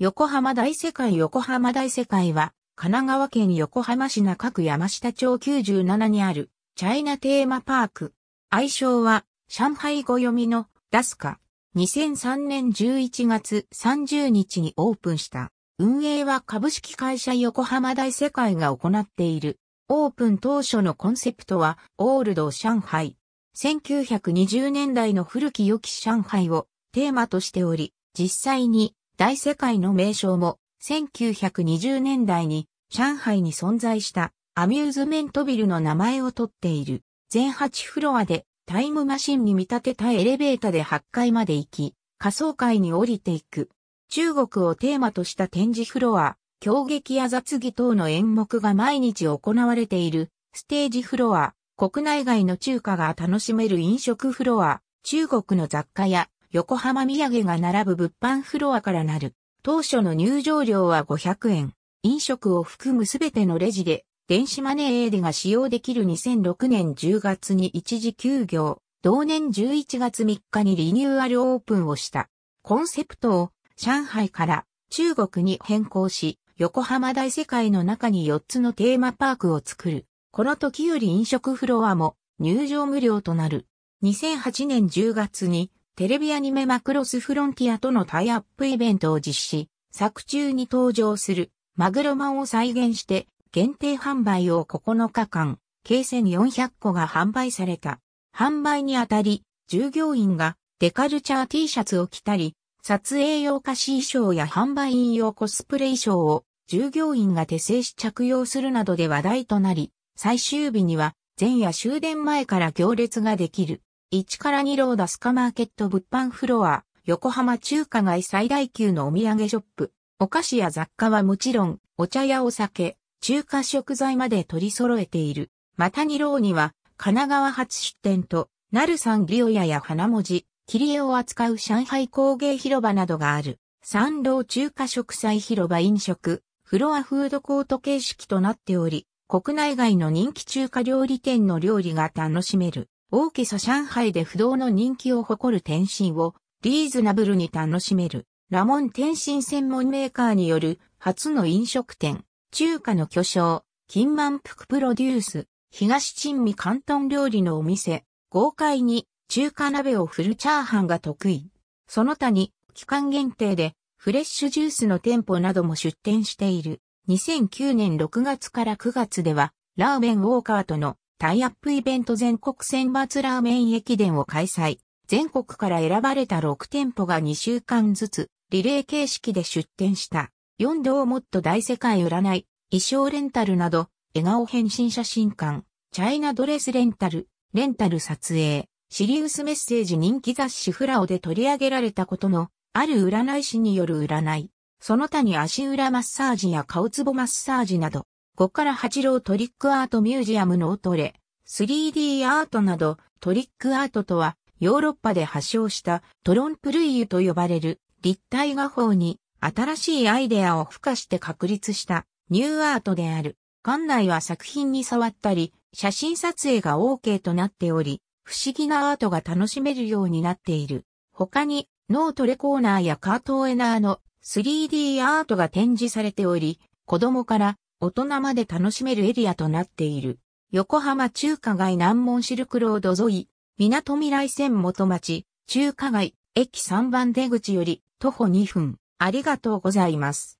横浜大世界横浜大世界は、神奈川県横浜市中区山下町97にある、チャイナテーマパーク。愛称は、上海語読みの、ダスカ。2003年11月30日にオープンした。運営は株式会社横浜大世界が行っている。オープン当初のコンセプトは、オールド上海。1920年代の古き良き上海をテーマとしており、実際に大世界の名称も1920年代に上海に存在したアミューズメントビルの名前を取っている。全8フロアでタイムマシンに見立てたエレベーターで8階まで行き、仮想階に降りていく。中国をテーマとした展示フロア、狂撃や雑技等の演目が毎日行われているステージフロア、国内外の中華が楽しめる飲食フロア、中国の雑貨や横浜土産が並ぶ物販フロアからなる。当初の入場料は500円。飲食を含むすべてのレジで、電子マネー AD が使用できる2006年10月に一時休業、同年11月3日にリニューアルオープンをした。コンセプトを上海から中国に変更し、横浜大世界の中に4つのテーマパークを作る。この時より飲食フロアも入場無料となる。2008年10月にテレビアニメマクロスフロンティアとのタイアップイベントを実施、作中に登場するマグロマンを再現して限定販売を9日間、計1400個が販売された。販売にあたり、従業員がデカルチャー T シャツを着たり、撮影用菓子衣装や販売員用コスプレ衣装を従業員が手製し着用するなどで話題となり、最終日には前夜終電前から行列ができる1から2ローダスカマーケット物販フロア、横浜中華街最大級のお土産ショップ、お菓子や雑貨はもちろん、お茶やお酒、中華食材まで取り揃えている。また2ローには、神奈川初出店と、なるサンリオヤや花文字、切り絵を扱う上海工芸広場などがある。三郎中華食材広場飲食、フロアフードコート形式となっており、国内外の人気中華料理店の料理が楽しめる。大きさ上海で不動の人気を誇る天津をリーズナブルに楽しめるラモン天津専門メーカーによる初の飲食店、中華の巨匠、金満福プロデュース、東珍味関東料理のお店、豪快に中華鍋を振るチャーハンが得意。その他に期間限定でフレッシュジュースの店舗なども出店している。2009年6月から9月では、ラーメンウォーカーとのタイアップイベント全国選抜ラーメン駅伝を開催。全国から選ばれた6店舗が2週間ずつ、リレー形式で出店した。4度をもっと大世界占い、衣装レンタルなど、笑顔変身写真館、チャイナドレスレンタル、レンタル撮影、シリウスメッセージ人気雑誌フラオで取り上げられたことの、ある占い師による占い。その他に足裏マッサージや顔つぼマッサージなど、こから八郎トリックアートミュージアムのオトレ、3D アートなどトリックアートとはヨーロッパで発祥したトロンプルイユと呼ばれる立体画法に新しいアイデアを付加して確立したニューアートである。館内は作品に触ったり、写真撮影が OK となっており、不思議なアートが楽しめるようになっている。他に、ノートレコーナーやカートエナーの 3D アートが展示されており、子供から大人まで楽しめるエリアとなっている。横浜中華街南門シルクロード沿い、港未来線元町、中華街、駅3番出口より徒歩2分。ありがとうございます。